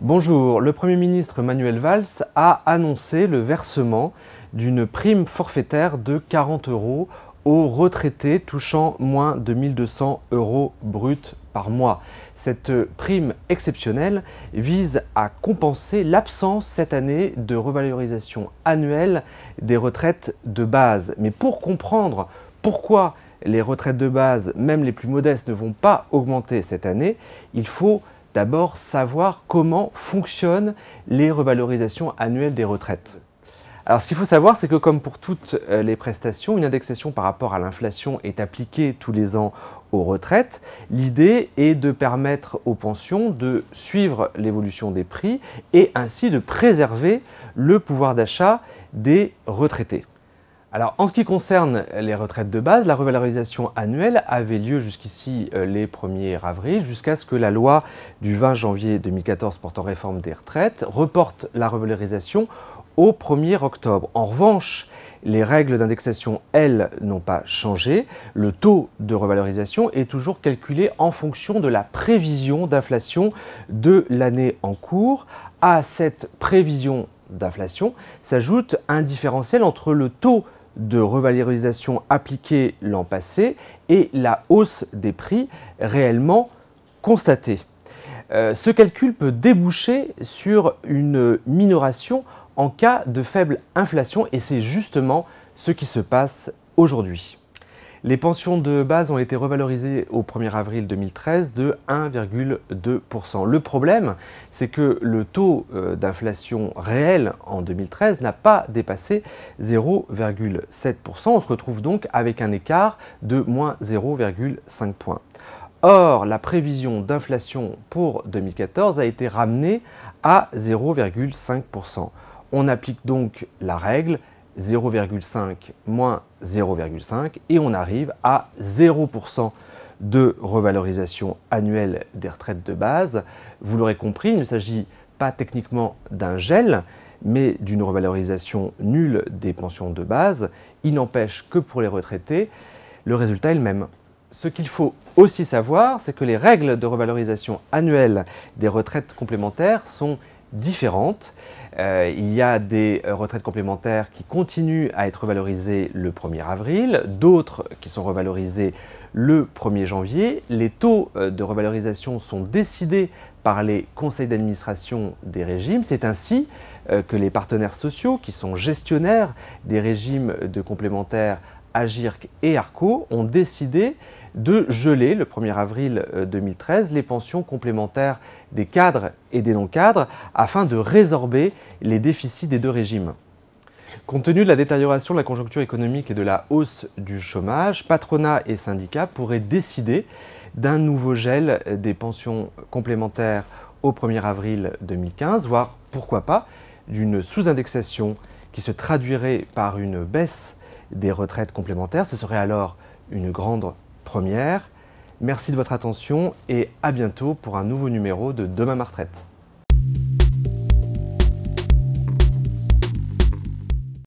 Bonjour, le Premier ministre Manuel Valls a annoncé le versement d'une prime forfaitaire de 40 euros aux retraités touchant moins de 1200 euros bruts par mois. Cette prime exceptionnelle vise à compenser l'absence cette année de revalorisation annuelle des retraites de base. Mais pour comprendre pourquoi les retraites de base, même les plus modestes, ne vont pas augmenter cette année, il faut D'abord, savoir comment fonctionnent les revalorisations annuelles des retraites. Alors ce qu'il faut savoir, c'est que comme pour toutes euh, les prestations, une indexation par rapport à l'inflation est appliquée tous les ans aux retraites. L'idée est de permettre aux pensions de suivre l'évolution des prix et ainsi de préserver le pouvoir d'achat des retraités. Alors, en ce qui concerne les retraites de base, la revalorisation annuelle avait lieu jusqu'ici euh, les 1er avril, jusqu'à ce que la loi du 20 janvier 2014 portant réforme des retraites reporte la revalorisation au 1er octobre. En revanche, les règles d'indexation, elles, n'ont pas changé. Le taux de revalorisation est toujours calculé en fonction de la prévision d'inflation de l'année en cours. À cette prévision d'inflation s'ajoute un différentiel entre le taux de revalorisation appliquée l'an passé et la hausse des prix réellement constatée. Euh, ce calcul peut déboucher sur une minoration en cas de faible inflation et c'est justement ce qui se passe aujourd'hui. Les pensions de base ont été revalorisées au 1er avril 2013 de 1,2%. Le problème, c'est que le taux euh, d'inflation réel en 2013 n'a pas dépassé 0,7%. On se retrouve donc avec un écart de moins 0,5 points. Or, la prévision d'inflation pour 2014 a été ramenée à 0,5%. On applique donc la règle 0,5 moins 0,5 et on arrive à 0% de revalorisation annuelle des retraites de base. Vous l'aurez compris, il ne s'agit pas techniquement d'un gel, mais d'une revalorisation nulle des pensions de base. Il n'empêche que pour les retraités, le résultat est le même. Ce qu'il faut aussi savoir, c'est que les règles de revalorisation annuelle des retraites complémentaires sont différentes. Euh, il y a des euh, retraites complémentaires qui continuent à être valorisées le 1er avril, d'autres qui sont revalorisées le 1er janvier. Les taux euh, de revalorisation sont décidés par les conseils d'administration des régimes. C'est ainsi que les partenaires sociaux, qui sont gestionnaires des régimes de complémentaires Agirc et Arco ont décidé de geler le 1er avril 2013 euh, les pensions complémentaires des cadres et des non-cadres afin de résorber les déficits des deux régimes. Compte tenu de la détérioration de la conjoncture économique et de la hausse du chômage, patronat et syndicats pourraient décider d'un nouveau gel des pensions complémentaires au 1er avril 2015, voire pourquoi pas d'une sous-indexation qui se traduirait par une baisse des retraites complémentaires. Ce serait alors une grande première. Merci de votre attention et à bientôt pour un nouveau numéro de Demain ma retraite.